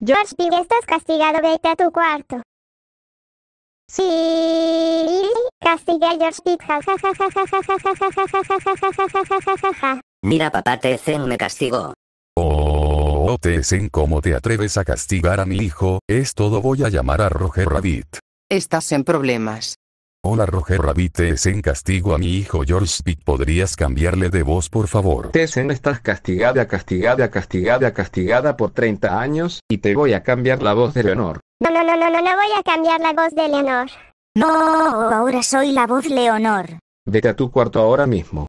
George Pig, estás castigado, vete a tu cuarto. Sí, castiga a George Pig, Mira papá TC me castigó. Oh, TC, ¿cómo te atreves a castigar a mi hijo? Es todo voy a llamar a Roger Rabbit. Estás en problemas. Hola Roger Rabbit en castigo a mi hijo George Pitt ¿podrías cambiarle de voz por favor? Tessen estás castigada castigada castigada castigada por 30 años, y te voy a cambiar la voz de Leonor. No no no no no no voy a cambiar la voz de Leonor. No, ahora soy la voz Leonor. Vete a tu cuarto ahora mismo.